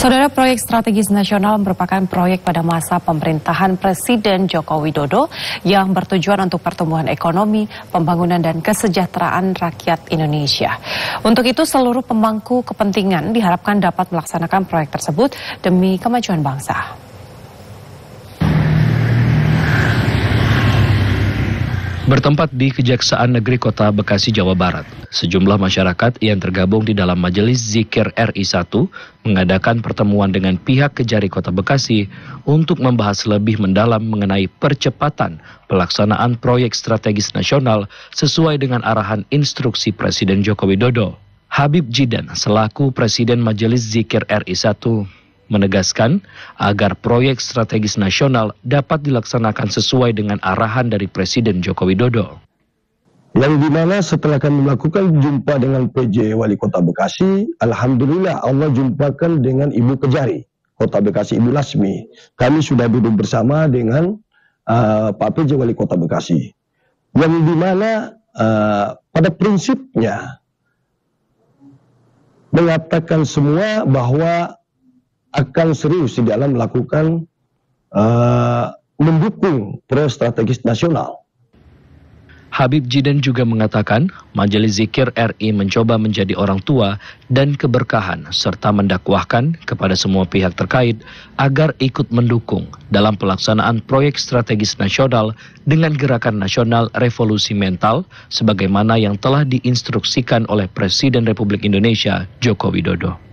Saudara proyek strategis nasional merupakan proyek pada masa pemerintahan Presiden Joko Widodo yang bertujuan untuk pertumbuhan ekonomi, pembangunan dan kesejahteraan rakyat Indonesia. Untuk itu seluruh pemangku kepentingan diharapkan dapat melaksanakan proyek tersebut demi kemajuan bangsa. Bertempat di Kejaksaan Negeri Kota Bekasi, Jawa Barat, sejumlah masyarakat yang tergabung di dalam Majelis Zikir RI 1 mengadakan pertemuan dengan pihak Kejari Kota Bekasi untuk membahas lebih mendalam mengenai percepatan pelaksanaan proyek strategis nasional sesuai dengan arahan instruksi Presiden Joko Widodo. Habib Jidan, selaku Presiden Majelis Zikir RI 1, menegaskan agar proyek strategis nasional dapat dilaksanakan sesuai dengan arahan dari Presiden Joko Widodo yang dimana setelah kami melakukan jumpa dengan PJ Wali Kota Bekasi, Alhamdulillah Allah jumpakan dengan Ibu Kejari, Kota Bekasi Ibu Lasmi. Kami sudah duduk bersama dengan uh, Pak PJ Wali Kota Bekasi. Yang dimana uh, pada prinsipnya mengatakan semua bahwa akan serius di dalam melakukan uh, mendukung proyek strategis nasional. Habib Jidan juga mengatakan, Majelis Zikir RI mencoba menjadi orang tua dan keberkahan serta mendakwahkan kepada semua pihak terkait agar ikut mendukung dalam pelaksanaan proyek strategis nasional dengan Gerakan Nasional Revolusi Mental sebagaimana yang telah diinstruksikan oleh Presiden Republik Indonesia Joko Widodo.